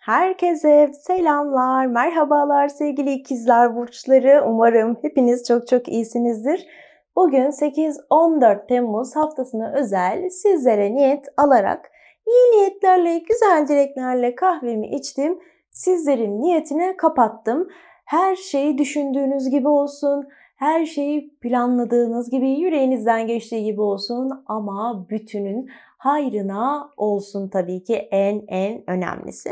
Herkese selamlar, merhabalar sevgili ikizler burçları. Umarım hepiniz çok çok iyisinizdir. Bugün 8-14 Temmuz haftasına özel sizlere niyet alarak iyi niyetlerle, güzel dileklerle kahvemi içtim. Sizlerin niyetine kapattım. Her şeyi düşündüğünüz gibi olsun. Her şeyi planladığınız gibi, yüreğinizden geçtiği gibi olsun ama bütünün hayrına olsun tabii ki en en önemlisi.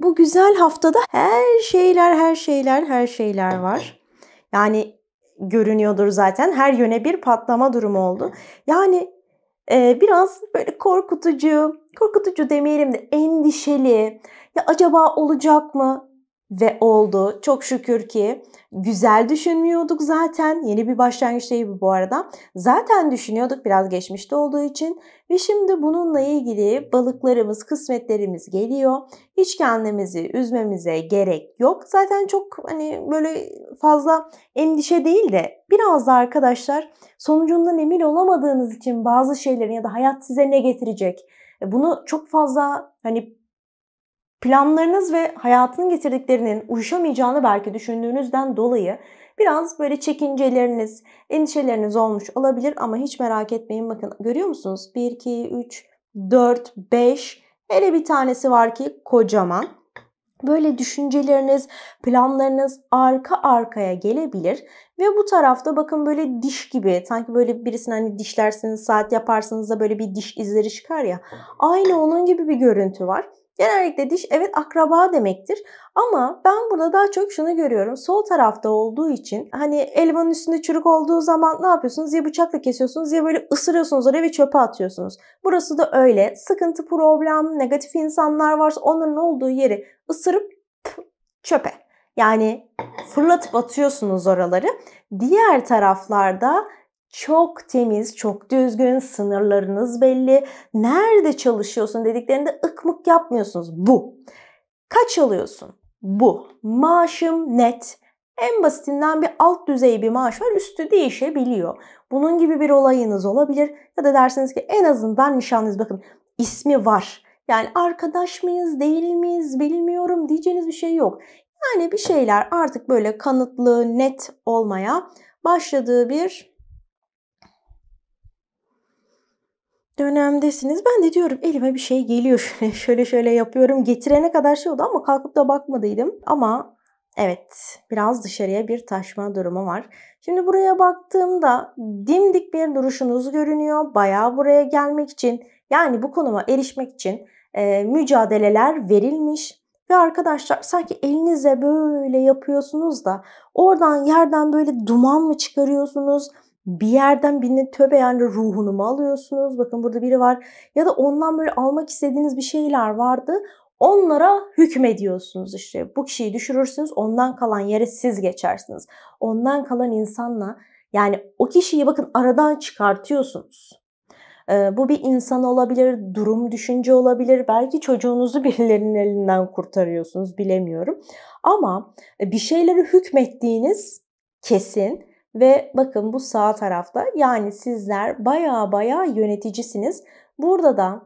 Bu güzel haftada her şeyler, her şeyler, her şeyler var. Yani görünüyordur zaten. Her yöne bir patlama durumu oldu. Yani e, biraz böyle korkutucu, korkutucu demeyelim de endişeli. Ya acaba olacak mı? ve oldu. Çok şükür ki güzel düşünmüyorduk zaten. Yeni bir başlangıç değil bu arada. Zaten düşünüyorduk biraz geçmişte olduğu için. Ve şimdi bununla ilgili balıklarımız, kısmetlerimiz geliyor. Hiç kendimizi üzmemize gerek yok. Zaten çok hani böyle fazla endişe değil de biraz da arkadaşlar sonucundan emin olamadığınız için bazı şeylerin ya da hayat size ne getirecek bunu çok fazla hani planlarınız ve hayatının getirdiklerinin uyuşamayacağını belki düşündüğünüzden dolayı biraz böyle çekinceleriniz, endişeleriniz olmuş olabilir ama hiç merak etmeyin bakın görüyor musunuz? 1, 2, 3, 4, 5 hele bir tanesi var ki kocaman. Böyle düşünceleriniz, planlarınız arka arkaya gelebilir ve bu tarafta bakın böyle diş gibi sanki böyle birisini hani dişlersiniz saat yaparsınız da böyle bir diş izleri çıkar ya aynı onun gibi bir görüntü var. Genellikle diş evet akraba demektir. Ama ben burada daha çok şunu görüyorum. Sol tarafta olduğu için hani elvanın üstünde çürük olduğu zaman ne yapıyorsunuz? Ya bıçakla kesiyorsunuz ya böyle ısırıyorsunuz oraya ve çöpe atıyorsunuz. Burası da öyle. Sıkıntı, problem, negatif insanlar varsa onların olduğu yeri ısırıp çöpe. Yani fırlatıp atıyorsunuz oraları. Diğer taraflarda çok temiz, çok düzgün, sınırlarınız belli. Nerede çalışıyorsun dediklerinde ıkmık yapmıyorsunuz. Bu. Kaç alıyorsun? Bu. Maaşım net. En basitinden bir alt düzey bir maaş var, üstü değişebiliyor. Bunun gibi bir olayınız olabilir ya da dersiniz ki en azından nişanlınız bakın ismi var. Yani arkadaş mıyız, değil miyiz bilmiyorum diyeceğiniz bir şey yok. Yani bir şeyler artık böyle kanıtlı, net olmaya başladığı bir dönemdesiniz. Ben de diyorum elime bir şey geliyor şöyle şöyle, şöyle yapıyorum. Getirene kadar şey oldu ama kalkıp da bakmadıydım. Ama Evet, biraz dışarıya bir taşma durumu var. Şimdi buraya baktığımda dimdik bir duruşunuz görünüyor. Bayağı buraya gelmek için, yani bu konuma erişmek için e, mücadeleler verilmiş. Ve arkadaşlar sanki elinize böyle yapıyorsunuz da oradan yerden böyle duman mı çıkarıyorsunuz? bir yerden birinin töbe yani ruhunu mu alıyorsunuz? Bakın burada biri var. Ya da ondan böyle almak istediğiniz bir şeyler vardı. Onlara hükmediyorsunuz işte. Bu kişiyi düşürürsünüz, ondan kalan yere siz geçersiniz. Ondan kalan insanla yani o kişiyi bakın aradan çıkartıyorsunuz. Ee, bu bir insan olabilir, durum, düşünce olabilir. Belki çocuğunuzu birilerinin elinden kurtarıyorsunuz, bilemiyorum. Ama bir şeyleri hükmettiğiniz kesin ve bakın bu sağ tarafta yani sizler baya baya yöneticisiniz. Burada da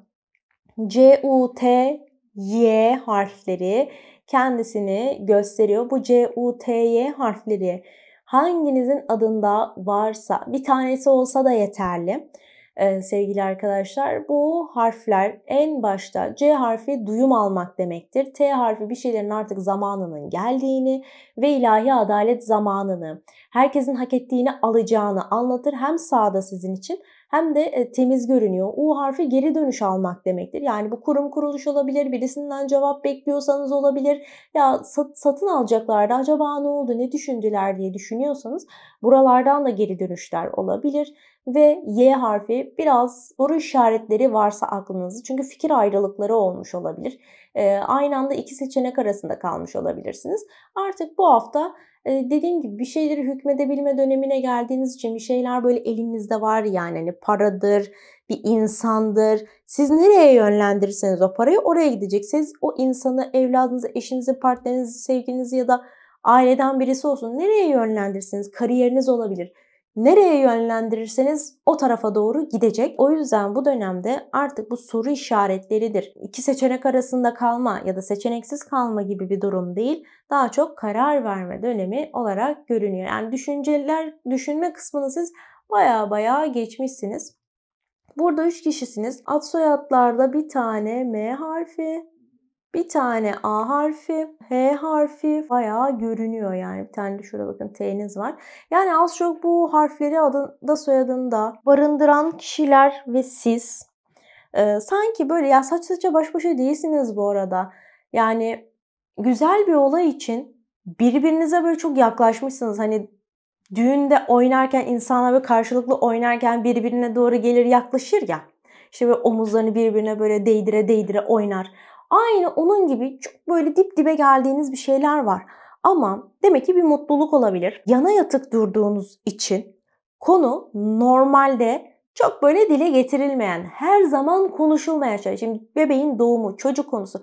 C, U, T, Y harfleri kendisini gösteriyor. Bu C, U, T, Y harfleri hanginizin adında varsa bir tanesi olsa da yeterli. E, sevgili arkadaşlar. Bu harfler en başta C harfi duyum almak demektir. T harfi bir şeylerin artık zamanının geldiğini ve ilahi adalet zamanını, herkesin hak ettiğini alacağını anlatır. Hem sağda sizin için hem de e, temiz görünüyor. U harfi geri dönüş almak demektir. Yani bu kurum kuruluş olabilir, birisinden cevap bekliyorsanız olabilir. Ya satın alacaklardı acaba ne oldu, ne düşündüler diye düşünüyorsanız buralardan da geri dönüşler olabilir ve Y harfi biraz soru işaretleri varsa aklınızda çünkü fikir ayrılıkları olmuş olabilir. E, aynı anda iki seçenek arasında kalmış olabilirsiniz. Artık bu hafta e, dediğim gibi bir şeyleri hükmedebilme dönemine geldiğiniz için bir şeyler böyle elinizde var yani hani paradır, bir insandır. Siz nereye yönlendirirseniz o parayı oraya gidecek. Siz o insanı, evladınızı, eşinizi, partnerinizi, sevgilinizi ya da aileden birisi olsun nereye yönlendirirsiniz, Kariyeriniz olabilir nereye yönlendirirseniz o tarafa doğru gidecek. O yüzden bu dönemde artık bu soru işaretleridir. İki seçenek arasında kalma ya da seçeneksiz kalma gibi bir durum değil. Daha çok karar verme dönemi olarak görünüyor. Yani düşünceler, düşünme kısmını siz baya baya geçmişsiniz. Burada 3 kişisiniz. Ad soyadlarda bir tane M harfi, bir tane A harfi, H harfi bayağı görünüyor yani. Bir tane de şurada bakın T'niz var. Yani az çok bu harfleri adında soyadında barındıran kişiler ve siz e, sanki böyle ya saç saça baş başa değilsiniz bu arada. Yani güzel bir olay için birbirinize böyle çok yaklaşmışsınız. Hani düğünde oynarken insanlar böyle karşılıklı oynarken birbirine doğru gelir yaklaşır ya. İşte böyle omuzlarını birbirine böyle değdire değdire oynar. Aynı onun gibi çok böyle dip dibe geldiğiniz bir şeyler var. Ama demek ki bir mutluluk olabilir. Yana yatık durduğunuz için konu normalde çok böyle dile getirilmeyen, her zaman konuşulmayan şey. Şimdi bebeğin doğumu, çocuk konusu.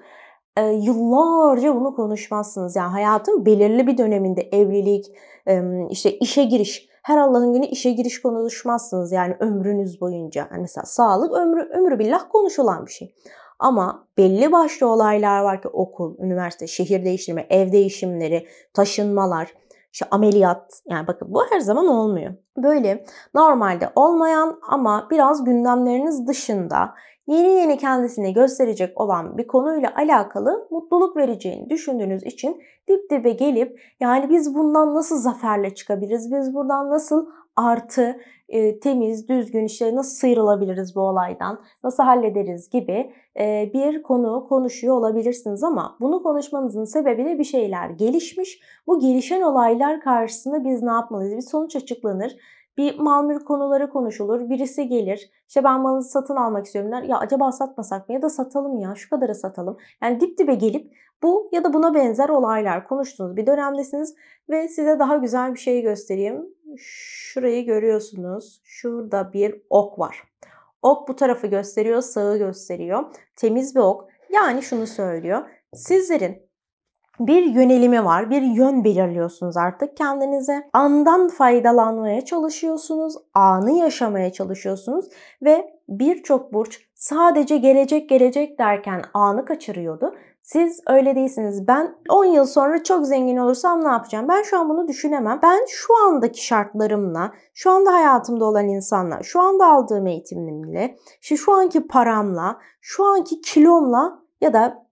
E, yıllarca bunu konuşmazsınız. Yani hayatın belirli bir döneminde evlilik, e, işte işe giriş. Her Allah'ın günü işe giriş konuşmazsınız yani ömrünüz boyunca. Yani mesela sağlık ömrü, ömrü billah konuşulan bir şey. Ama belli başlı olaylar var ki okul, üniversite, şehir değiştirme, ev değişimleri, taşınmalar, işte ameliyat yani bakın bu her zaman olmuyor. Böyle normalde olmayan ama biraz gündemleriniz dışında yeni yeni kendisini gösterecek olan bir konuyla alakalı mutluluk vereceğini düşündüğünüz için dip dibe gelip yani biz bundan nasıl zaferle çıkabiliriz? Biz buradan nasıl artı e, temiz, düzgün işte nasıl sıyrılabiliriz bu olaydan, nasıl hallederiz gibi e, bir konu konuşuyor olabilirsiniz ama bunu konuşmanızın sebebi de bir şeyler gelişmiş. Bu gelişen olaylar karşısında biz ne yapmalıyız? Bir sonuç açıklanır bir mal mülk konuları konuşulur. Birisi gelir. İşte ben malınızı satın almak istiyorum der. Ya acaba satmasak mı? Ya da satalım ya. Şu kadara satalım. Yani dip dibe gelip bu ya da buna benzer olaylar konuştunuz bir dönemdesiniz. Ve size daha güzel bir şey göstereyim. Şurayı görüyorsunuz. Şurada bir ok var. Ok bu tarafı gösteriyor, sağı gösteriyor. Temiz bir ok. Yani şunu söylüyor. Sizlerin bir yönelimi var, bir yön belirliyorsunuz artık kendinize. Andan faydalanmaya çalışıyorsunuz, anı yaşamaya çalışıyorsunuz ve birçok burç sadece gelecek gelecek derken anı kaçırıyordu. Siz öyle değilsiniz. Ben 10 yıl sonra çok zengin olursam ne yapacağım? Ben şu an bunu düşünemem. Ben şu andaki şartlarımla, şu anda hayatımda olan insanla, şu anda aldığım eğitimimle, şu anki paramla, şu anki kilomla ya da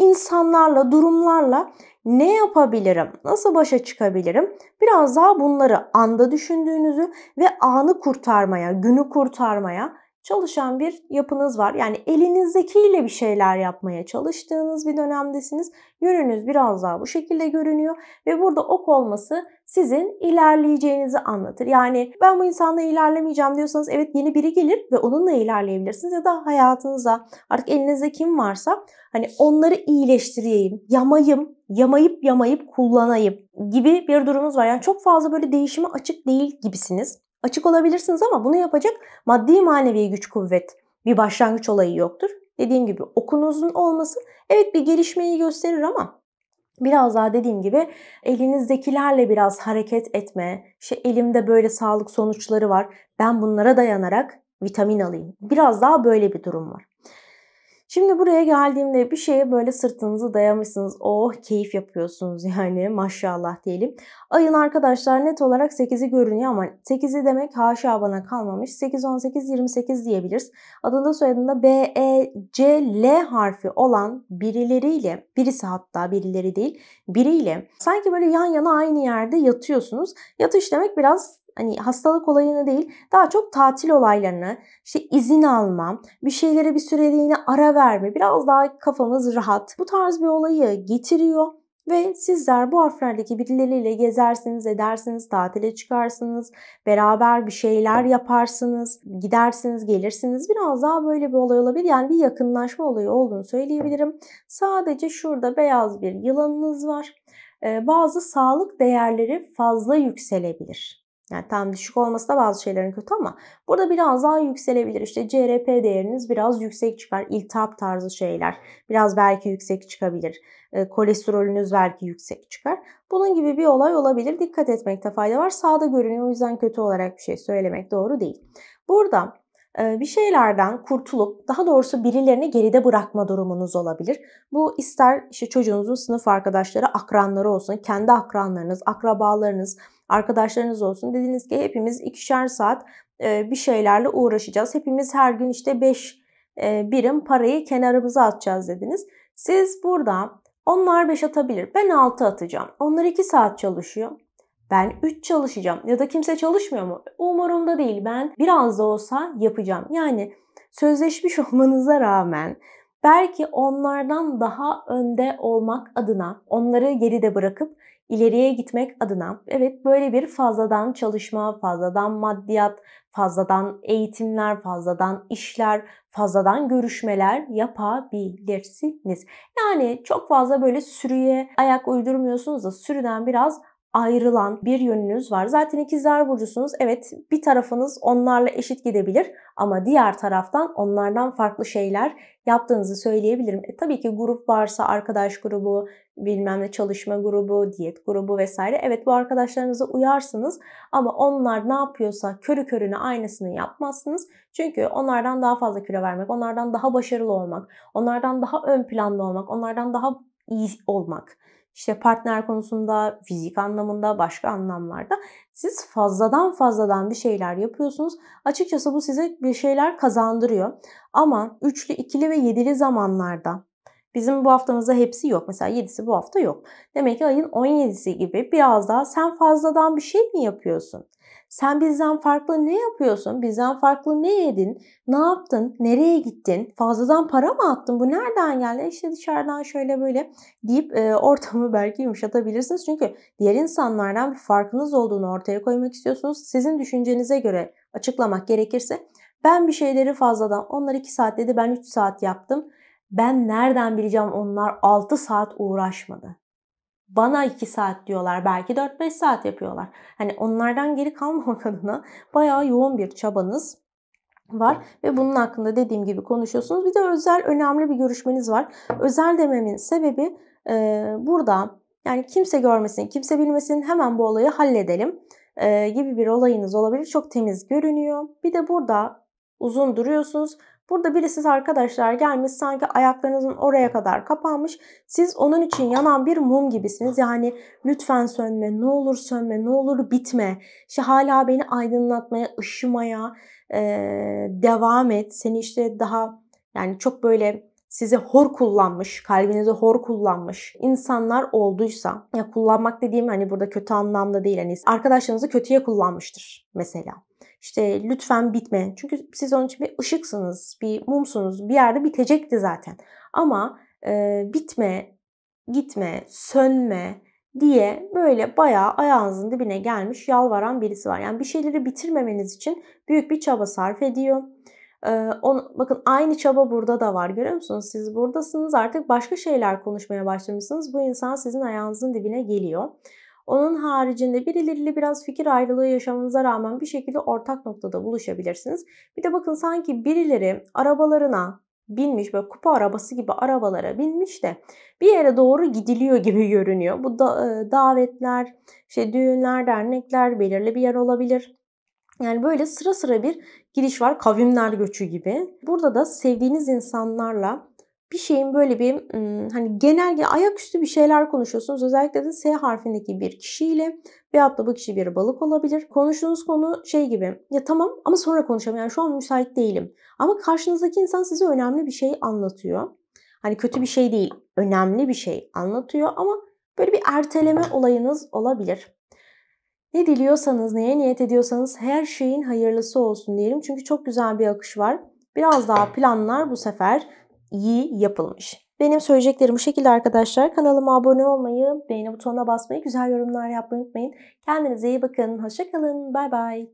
insanlarla, durumlarla ne yapabilirim, nasıl başa çıkabilirim? Biraz daha bunları anda düşündüğünüzü ve anı kurtarmaya, günü kurtarmaya çalışan bir yapınız var. Yani elinizdekiyle bir şeyler yapmaya çalıştığınız bir dönemdesiniz. Yönünüz biraz daha bu şekilde görünüyor ve burada ok olması sizin ilerleyeceğinizi anlatır. Yani ben bu insanla ilerlemeyeceğim diyorsanız evet yeni biri gelir ve onunla ilerleyebilirsiniz ya da hayatınıza artık elinizde kim varsa hani onları iyileştireyim, yamayım, yamayıp yamayıp kullanayım gibi bir durumunuz var. Yani çok fazla böyle değişime açık değil gibisiniz açık olabilirsiniz ama bunu yapacak maddi manevi güç kuvvet bir başlangıç olayı yoktur. Dediğim gibi okunuzun olması evet bir gelişmeyi gösterir ama biraz daha dediğim gibi elinizdekilerle biraz hareket etme, işte elimde böyle sağlık sonuçları var ben bunlara dayanarak vitamin alayım. Biraz daha böyle bir durum var. Şimdi buraya geldiğimde bir şeye böyle sırtınızı dayamışsınız. Oh keyif yapıyorsunuz yani maşallah diyelim. Ayın arkadaşlar net olarak 8'i görünüyor ama 8'i demek haşa bana kalmamış. 8, 18, 28 diyebiliriz. Adında soyadında B, E, C, L harfi olan birileriyle, birisi hatta birileri değil, biriyle sanki böyle yan yana aynı yerde yatıyorsunuz. Yatış demek biraz hani hastalık olayını değil daha çok tatil olaylarını işte izin alma, bir şeylere bir süreliğine ara verme, biraz daha kafamız rahat. Bu tarz bir olayı getiriyor ve sizler bu harflerdeki birileriyle gezersiniz, edersiniz, tatile çıkarsınız, beraber bir şeyler yaparsınız, gidersiniz, gelirsiniz. Biraz daha böyle bir olay olabilir. Yani bir yakınlaşma olayı olduğunu söyleyebilirim. Sadece şurada beyaz bir yılanınız var. Ee, bazı sağlık değerleri fazla yükselebilir. Yani tam düşük olması da bazı şeylerin kötü ama burada biraz daha yükselebilir. İşte CRP değeriniz biraz yüksek çıkar. İltihap tarzı şeyler biraz belki yüksek çıkabilir. E, kolesterolünüz belki yüksek çıkar. Bunun gibi bir olay olabilir. Dikkat etmekte fayda var. Sağda görünüyor o yüzden kötü olarak bir şey söylemek doğru değil. Burada e, bir şeylerden kurtulup daha doğrusu birilerini geride bırakma durumunuz olabilir. Bu ister işte çocuğunuzun sınıf arkadaşları, akranları olsun, kendi akranlarınız, akrabalarınız, arkadaşlarınız olsun. Dediniz ki hepimiz ikişer saat e, bir şeylerle uğraşacağız. Hepimiz her gün işte 5 e, birim parayı kenarımıza atacağız dediniz. Siz burada onlar 5 atabilir. Ben 6 atacağım. Onlar 2 saat çalışıyor. Ben 3 çalışacağım. Ya da kimse çalışmıyor mu? Umurumda değil. Ben biraz da olsa yapacağım. Yani sözleşmiş olmanıza rağmen belki onlardan daha önde olmak adına onları geride bırakıp ileriye gitmek adına evet böyle bir fazladan çalışma, fazladan maddiyat, fazladan eğitimler, fazladan işler, fazladan görüşmeler yapabilirsiniz. Yani çok fazla böyle sürüye ayak uydurmuyorsunuz da sürüden biraz ayrılan bir yönünüz var. Zaten ikizler burcusunuz. Evet bir tarafınız onlarla eşit gidebilir ama diğer taraftan onlardan farklı şeyler yaptığınızı söyleyebilirim. E, tabii ki grup varsa arkadaş grubu, bilmem ne çalışma grubu, diyet grubu vesaire. Evet bu arkadaşlarınıza uyarsınız ama onlar ne yapıyorsa körü körüne aynısını yapmazsınız. Çünkü onlardan daha fazla kilo vermek, onlardan daha başarılı olmak, onlardan daha ön planda olmak, onlardan daha iyi olmak işte partner konusunda, fizik anlamında, başka anlamlarda siz fazladan fazladan bir şeyler yapıyorsunuz. Açıkçası bu size bir şeyler kazandırıyor. Ama üçlü, ikili ve yedili zamanlarda Bizim bu haftamızda hepsi yok. Mesela yedisi bu hafta yok. Demek ki ayın 17'si gibi biraz daha sen fazladan bir şey mi yapıyorsun? Sen bizden farklı ne yapıyorsun? Bizden farklı ne yedin? Ne yaptın? Nereye gittin? Fazladan para mı attın? Bu nereden geldi? İşte dışarıdan şöyle böyle deyip e, ortamı belki yumuşatabilirsiniz. Çünkü diğer insanlardan bir farkınız olduğunu ortaya koymak istiyorsunuz. Sizin düşüncenize göre açıklamak gerekirse ben bir şeyleri fazladan onlar 2 saat dedi ben 3 saat yaptım. Ben nereden bileceğim onlar 6 saat uğraşmadı. Bana 2 saat diyorlar. Belki 4-5 saat yapıyorlar. Hani onlardan geri kalmamak adına bayağı yoğun bir çabanız var ve bunun hakkında dediğim gibi konuşuyorsunuz. Bir de özel önemli bir görüşmeniz var. Özel dememin sebebi e, burada yani kimse görmesin, kimse bilmesin hemen bu olayı halledelim e, gibi bir olayınız olabilir. Çok temiz görünüyor. Bir de burada uzun duruyorsunuz. Burada birisi arkadaşlar gelmiş sanki ayaklarınızın oraya kadar kapanmış. Siz onun için yanan bir mum gibisiniz. Yani lütfen sönme, ne olur sönme, ne olur bitme. İşte hala beni aydınlatmaya, ışımaya e, devam et. Seni işte daha yani çok böyle sizi hor kullanmış, kalbinizi hor kullanmış insanlar olduysa, ya kullanmak dediğim hani burada kötü anlamda değil hani arkadaşlarınızı kötüye kullanmıştır mesela. İşte lütfen bitme. Çünkü siz onun için bir ışıksınız, bir mumsunuz. Bir yerde bitecekti zaten. Ama e, bitme, gitme, sönme diye böyle bayağı ayağınızın dibine gelmiş yalvaran birisi var. Yani bir şeyleri bitirmemeniz için büyük bir çaba sarf ediyor. Ee, onu, bakın aynı çaba burada da var görüyor musunuz? Siz buradasınız artık başka şeyler konuşmaya başlamışsınız. Bu insan sizin ayağınızın dibine geliyor. Onun haricinde birileriyle biraz fikir ayrılığı yaşamanıza rağmen bir şekilde ortak noktada buluşabilirsiniz. Bir de bakın sanki birileri arabalarına binmiş böyle kupa arabası gibi arabalara binmiş de bir yere doğru gidiliyor gibi görünüyor. Bu da, e, davetler, şey düğünler, dernekler belirli bir yer olabilir. Yani böyle sıra sıra bir giriş var kavimler göçü gibi. Burada da sevdiğiniz insanlarla bir şeyin böyle bir hani genel ayaküstü bir şeyler konuşuyorsunuz. Özellikle de S harfindeki bir kişiyle veyahut da bu kişi bir balık olabilir. Konuştuğunuz konu şey gibi ya tamam ama sonra konuşalım yani şu an müsait değilim. Ama karşınızdaki insan size önemli bir şey anlatıyor. Hani kötü bir şey değil önemli bir şey anlatıyor ama böyle bir erteleme olayınız olabilir. Ne diliyorsanız, neye niyet ediyorsanız her şeyin hayırlısı olsun diyelim. Çünkü çok güzel bir akış var. Biraz daha planlar bu sefer iyi yapılmış. Benim söyleyeceklerim bu şekilde arkadaşlar. Kanalıma abone olmayı, beğeni butonuna basmayı, güzel yorumlar yapmayı unutmayın. Kendinize iyi bakın. Hoşçakalın. Bay bay.